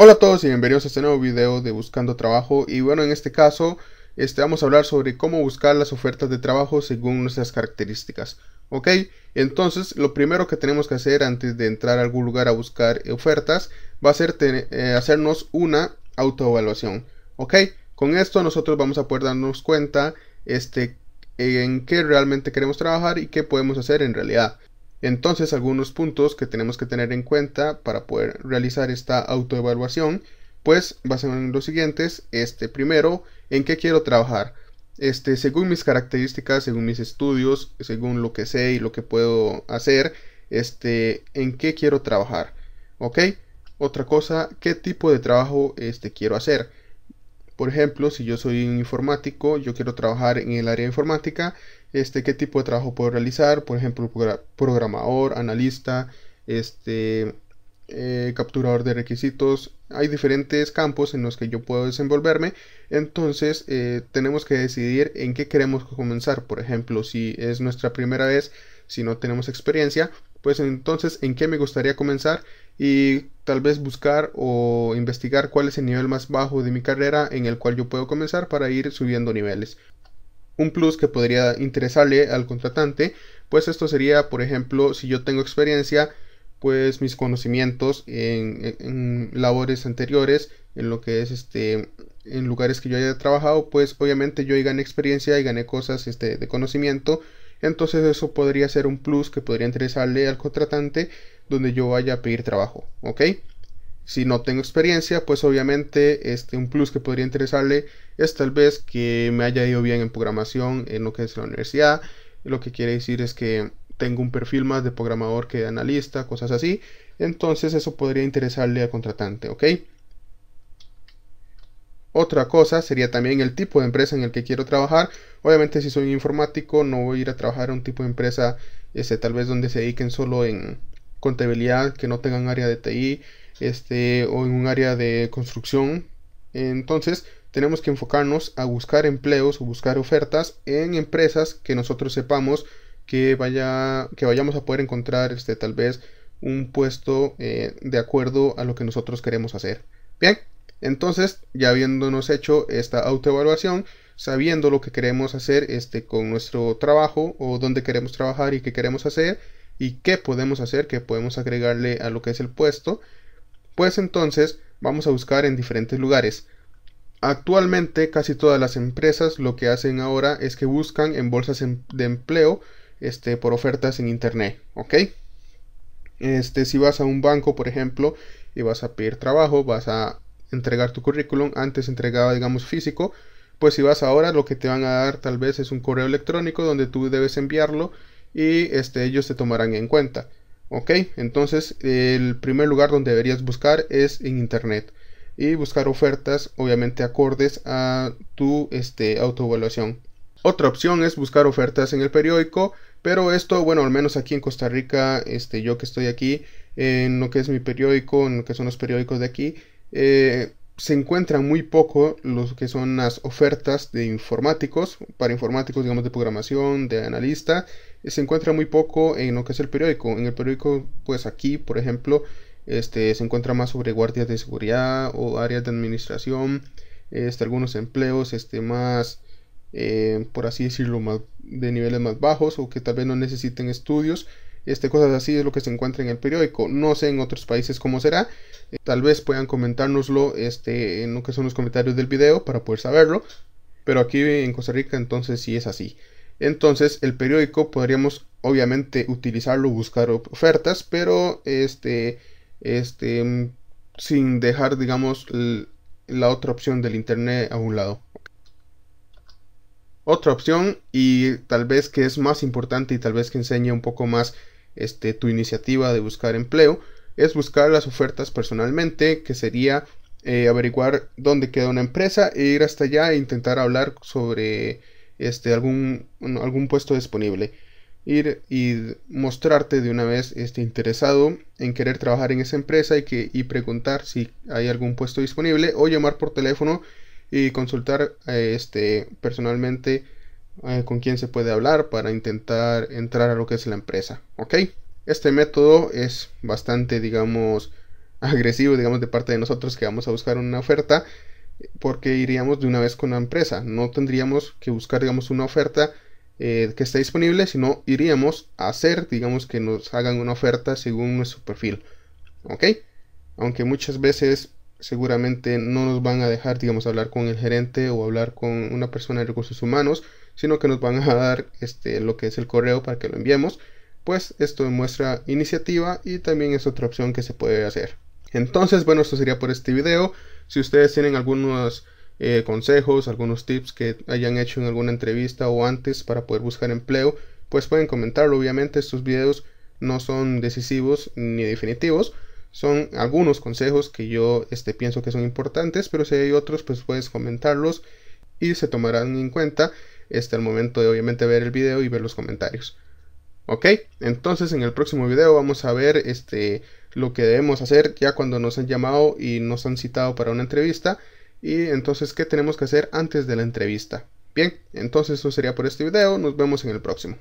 Hola a todos y bienvenidos a este nuevo video de Buscando Trabajo y bueno en este caso este, vamos a hablar sobre cómo buscar las ofertas de trabajo según nuestras características ok entonces lo primero que tenemos que hacer antes de entrar a algún lugar a buscar ofertas va a ser eh, hacernos una autoevaluación ok con esto nosotros vamos a poder darnos cuenta este, en qué realmente queremos trabajar y qué podemos hacer en realidad entonces, algunos puntos que tenemos que tener en cuenta para poder realizar esta autoevaluación, pues va a ser los siguientes. Este primero, ¿en qué quiero trabajar? Este, según mis características, según mis estudios, según lo que sé y lo que puedo hacer, este, en qué quiero trabajar. ¿Ok? Otra cosa, ¿qué tipo de trabajo este, quiero hacer? Por ejemplo, si yo soy un informático, yo quiero trabajar en el área de informática, este, ¿qué tipo de trabajo puedo realizar? Por ejemplo, programador, analista, este, eh, capturador de requisitos. Hay diferentes campos en los que yo puedo desenvolverme. Entonces, eh, tenemos que decidir en qué queremos comenzar. Por ejemplo, si es nuestra primera vez, si no tenemos experiencia, pues entonces en qué me gustaría comenzar y tal vez buscar o investigar cuál es el nivel más bajo de mi carrera en el cual yo puedo comenzar para ir subiendo niveles. Un plus que podría interesarle al contratante, pues esto sería, por ejemplo, si yo tengo experiencia, pues mis conocimientos en, labores anteriores, en lo que es este, en lugares que yo haya trabajado, pues obviamente yo gané experiencia y gané cosas este, de conocimiento, entonces eso podría ser un plus que podría interesarle al contratante donde yo vaya a pedir trabajo, ¿ok? Si no tengo experiencia, pues obviamente este, un plus que podría interesarle es tal vez que me haya ido bien en programación en lo que es la universidad. Lo que quiere decir es que tengo un perfil más de programador que de analista, cosas así. Entonces eso podría interesarle al contratante, ¿ok? Otra cosa sería también el tipo de empresa en el que quiero trabajar. Obviamente si soy informático no voy a ir a trabajar a un tipo de empresa este, tal vez donde se dediquen solo en contabilidad, que no tengan área de TI este, o en un área de construcción. Entonces tenemos que enfocarnos a buscar empleos o buscar ofertas en empresas que nosotros sepamos que, vaya, que vayamos a poder encontrar este, tal vez un puesto eh, de acuerdo a lo que nosotros queremos hacer. Bien, entonces, ya habiéndonos hecho esta autoevaluación, sabiendo lo que queremos hacer este, con nuestro trabajo o dónde queremos trabajar y qué queremos hacer y qué podemos hacer, qué podemos agregarle a lo que es el puesto, pues entonces vamos a buscar en diferentes lugares. Actualmente casi todas las empresas lo que hacen ahora es que buscan en bolsas em, de empleo este, por ofertas en internet, ¿ok? Este, si vas a un banco, por ejemplo, y vas a pedir trabajo, vas a entregar tu currículum, antes entregaba, digamos, físico, pues si vas ahora lo que te van a dar tal vez es un correo electrónico donde tú debes enviarlo y este, ellos te tomarán en cuenta. Ok, entonces el primer lugar donde deberías buscar es en internet y buscar ofertas obviamente acordes a tu este, autoevaluación. Otra opción es buscar ofertas en el periódico, pero esto, bueno, al menos aquí en Costa Rica, este, yo que estoy aquí, en lo que es mi periódico, en lo que son los periódicos de aquí, eh, se encuentran muy poco los que son las ofertas de informáticos, para informáticos digamos de programación, de analista, eh, se encuentra muy poco en lo que es el periódico. En el periódico, pues aquí, por ejemplo, este, se encuentra más sobre guardias de seguridad o áreas de administración, este, algunos empleos este, más, eh, por así decirlo, más, de niveles más bajos o que tal vez no necesiten estudios, este, cosas así es lo que se encuentra en el periódico. No sé en otros países cómo será. Eh, tal vez puedan comentárnoslo este, en lo que son los comentarios del video para poder saberlo. Pero aquí en Costa Rica entonces sí es así. Entonces el periódico podríamos obviamente utilizarlo, buscar ofertas, pero este, este, mm, sin dejar digamos la otra opción del internet a un lado. Otra opción y tal vez que es más importante y tal vez que enseñe un poco más este, tu iniciativa de buscar empleo es buscar las ofertas personalmente, que sería eh, averiguar dónde queda una empresa e ir hasta allá e intentar hablar sobre este, algún, puesto disponible. Ir y mostrarte de una vez este, interesado en querer trabajar en esa empresa y, que, preguntar si hay algún puesto disponible o llamar por teléfono y consultar eh, este, personalmente eh, con quién se puede hablar para intentar entrar a lo que es la empresa. ¿Ok? Este método es bastante, digamos, agresivo, digamos, de parte de nosotros que vamos a buscar una oferta porque iríamos de una vez con la empresa. No tendríamos que buscar, digamos, una oferta eh, que esté disponible, sino iríamos a hacer, digamos, que nos hagan una oferta según nuestro perfil. ¿Ok? Aunque muchas veces seguramente no nos van a dejar, digamos, hablar con el gerente o hablar con una persona de recursos humanos, sino que nos van a dar este, lo que es el correo para que lo enviemos, pues esto demuestra iniciativa y también es otra opción que se puede hacer. Entonces, bueno, esto sería por este video. Si ustedes tienen algunos eh, consejos, algunos tips que hayan hecho en alguna entrevista o antes para poder buscar empleo, pues pueden comentarlo. Obviamente estos videos no son decisivos ni definitivos, son algunos consejos que yo este, pienso que son importantes, pero si hay otros, pues puedes comentarlos y se tomarán en cuenta este, al momento de obviamente ver el video y ver los comentarios. Ok, entonces en el próximo video vamos a ver este, lo que debemos hacer ya cuando nos han llamado y nos han citado para una entrevista y entonces qué tenemos que hacer antes de la entrevista. Bien, entonces eso sería por este video, nos vemos en el próximo.